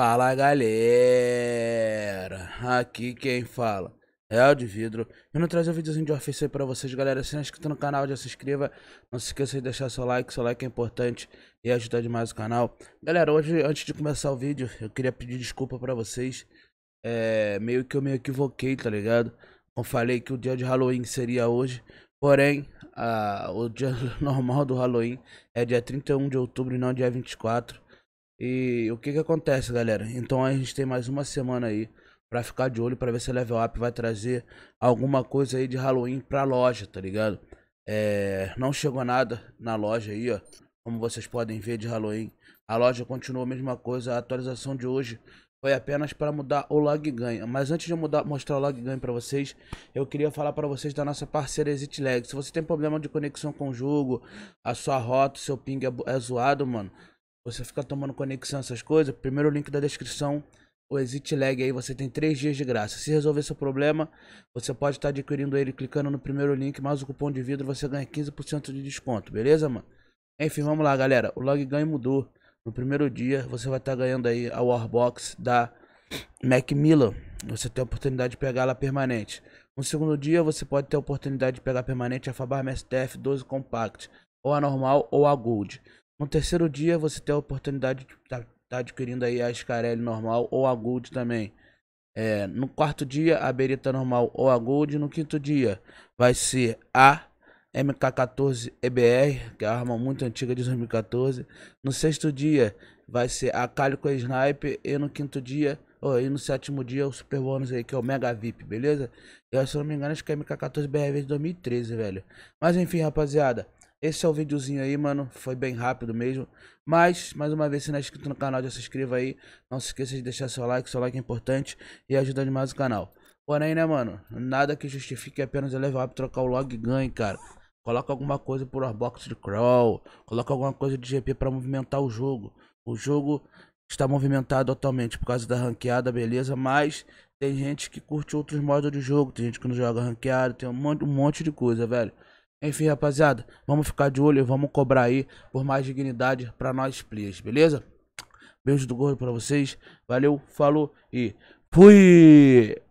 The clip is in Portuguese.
Fala galera, aqui quem fala é o de vidro. Eu não trazer um videozinho de Office aí pra vocês, galera. Se não é inscrito no canal, já se inscreva. Não se esqueça de deixar seu like, seu like é importante e ajuda demais o canal. Galera, hoje, antes de começar o vídeo, eu queria pedir desculpa pra vocês. É, meio que eu me equivoquei, tá ligado? Eu falei que o dia de Halloween seria hoje, porém, o dia normal do Halloween é dia 31 de outubro e não dia 24. E o que que acontece, galera? Então a gente tem mais uma semana aí para ficar de olho para ver se a Level Up vai trazer alguma coisa aí de Halloween pra loja, tá ligado? É, não chegou nada na loja aí, ó. Como vocês podem ver de Halloween, a loja continua a mesma coisa. A atualização de hoje foi apenas para mudar o log ganho. Mas antes de mudar, mostrar o log ganho para vocês, eu queria falar para vocês da nossa parceira Exit Lag. Se você tem problema de conexão com o jogo, a sua rota, seu ping é, é zoado, mano. Você fica tomando conexão, essas coisas. Primeiro link da descrição, o Exit Lag. Aí você tem 3 dias de graça. Se resolver seu problema, você pode estar tá adquirindo ele clicando no primeiro link. Mais o cupom de vidro, você ganha 15% de desconto. Beleza, mano? Enfim, vamos lá, galera. O log ganho mudou. No primeiro dia, você vai estar tá ganhando aí a Warbox da Macmillan. Você tem a oportunidade de pegar ela permanente. No segundo dia, você pode ter a oportunidade de pegar permanente a Fabar MSTF 12 Compact, ou a normal ou a Gold. No terceiro dia você tem a oportunidade de estar tá, tá, adquirindo aí a Scarelli normal ou a Gold também. É, no quarto dia a Berita normal ou a Gold. No quinto dia vai ser a MK14 EBR, que é uma arma muito antiga de 2014. No sexto dia vai ser a Calico Sniper e no quinto dia oh, e no sétimo dia o Super Bônus aí, que é o Mega VIP, beleza? Eu, se eu não me engano, acho que é MK14 BR de 2013, velho. Mas enfim, rapaziada. Esse é o videozinho aí, mano. Foi bem rápido mesmo. Mas, mais uma vez, se não é inscrito no canal, já se inscreva aí. Não se esqueça de deixar seu like. Seu like é importante e ajuda demais o canal. Porém, né, mano? Nada que justifique apenas eu level up, trocar o log e ganhe, cara. Coloca alguma coisa por box de crawl. Coloca alguma coisa de GP para movimentar o jogo. O jogo está movimentado atualmente por causa da ranqueada, beleza? Mas tem gente que curte outros modos de jogo. Tem gente que não joga ranqueado. Tem um monte, um monte de coisa, velho. Enfim, rapaziada, vamos ficar de olho e vamos cobrar aí por mais dignidade pra nós players, beleza? Beijo do gordo pra vocês, valeu, falou e fui!